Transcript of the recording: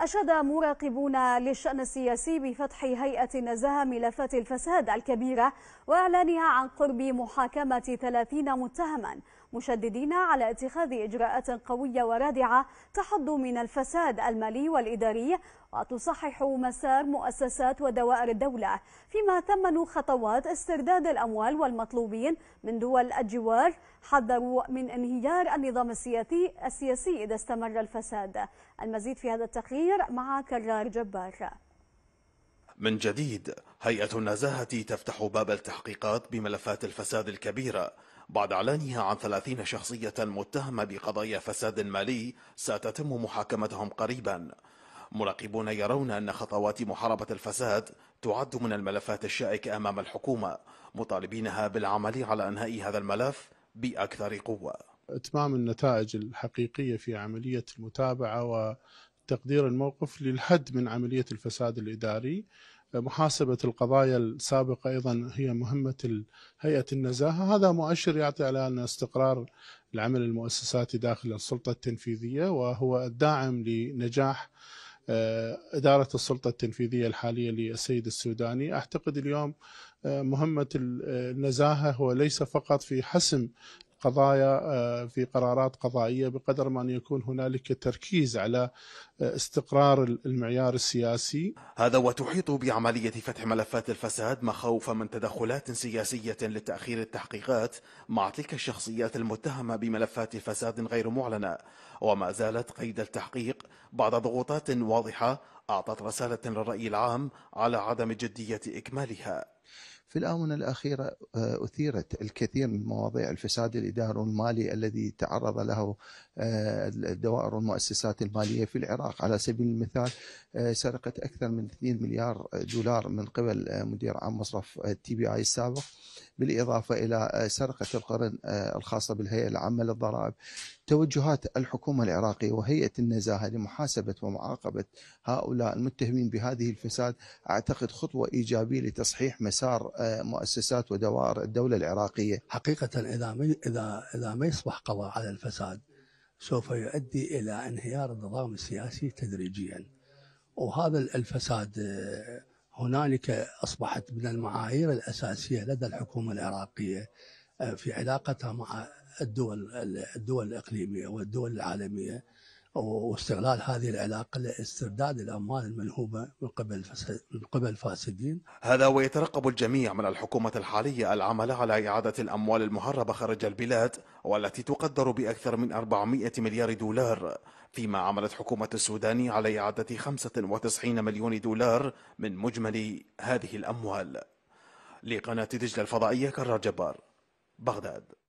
أشاد مراقبون للشأن السياسي بفتح هيئة نزاهة ملفات الفساد الكبيرة وإعلانها عن قرب محاكمة 30 متهما مشددين على اتخاذ إجراءات قوية ورادعة تحد من الفساد المالي والإداري وتصحح مسار مؤسسات ودوائر الدولة فيما ثمنوا خطوات استرداد الأموال والمطلوبين من دول الجوار حذروا من انهيار النظام السياسي السياسي إذا استمر الفساد المزيد في هذا التقرير مع كرار جبار من جديد هيئة النزاهة تفتح باب التحقيقات بملفات الفساد الكبيرة بعد إعلانها عن 30 شخصية متهمة بقضايا فساد مالي ستتم محاكمتهم قريبا مراقبون يرون أن خطوات محاربة الفساد تعد من الملفات الشائكة أمام الحكومة مطالبينها بالعمل على أنهاء هذا الملف بأكثر قوة إتمام النتائج الحقيقية في عملية المتابعة و تقدير الموقف للحد من عملية الفساد الإداري آه، محاسبة القضايا السابقة أيضا هي مهمة هيئة النزاهة هذا مؤشر يعطي على أن استقرار العمل المؤسساتي داخل السلطة التنفيذية وهو الداعم لنجاح آه، إدارة السلطة التنفيذية الحالية للسيد السوداني أعتقد اليوم آه، مهمة النزاهة هو ليس فقط في حسم قضايا آه، في قرارات قضائيه بقدر ما ان يكون هنالك تركيز على آه، استقرار المعيار السياسي هذا وتحيط بعمليه فتح ملفات الفساد مخاوف من تدخلات سياسيه لتاخير التحقيقات مع تلك الشخصيات المتهمه بملفات فساد غير معلنه وما زالت قيد التحقيق بعد ضغوطات واضحه أعطت رسالة للرأي العام على عدم جدية إكمالها في الآونة الأخيرة آه، أثيرت الكثير من مواضيع الفساد الإداري والمالي الذي تعرض له آه، الدوائر والمؤسسات المالية في العراق على سبيل المثال آه، سرقة أكثر من 2 مليار دولار من قبل مدير عام مصرف التي بي آي السابق بالإضافة إلى سرقة القرن الخاصة بالهيئة العامة للضرائب توجهات الحكومة العراقية وهيئة النزاهة لمحاسبة ومعاقبة هؤلاء هؤلاء المتهمين بهذه الفساد اعتقد خطوه ايجابيه لتصحيح مسار آه، مؤسسات ودوائر الدوله العراقيه. حقيقه اذا ما اذا اذا ما يصبح قضاء على الفساد سوف يؤدي الى انهيار النظام السياسي تدريجيا. وهذا الفساد آه، هنالك اصبحت من المعايير الاساسيه لدى الحكومه العراقيه آه، في علاقتها مع الدول الدول الاقليميه والدول العالميه واستغلال هذه العلاقه لاسترداد الاموال المنهوبه من قبل من قبل الفاسدين. هذا ويترقب الجميع من الحكومه الحاليه العمل على اعاده الاموال المهربه خارج البلاد والتي تقدر باكثر من 400 مليار دولار، فيما عملت حكومه السودان على اعاده 95 مليون دولار من مجمل هذه الاموال. لقناه دجله الفضائيه كرار جبار بغداد.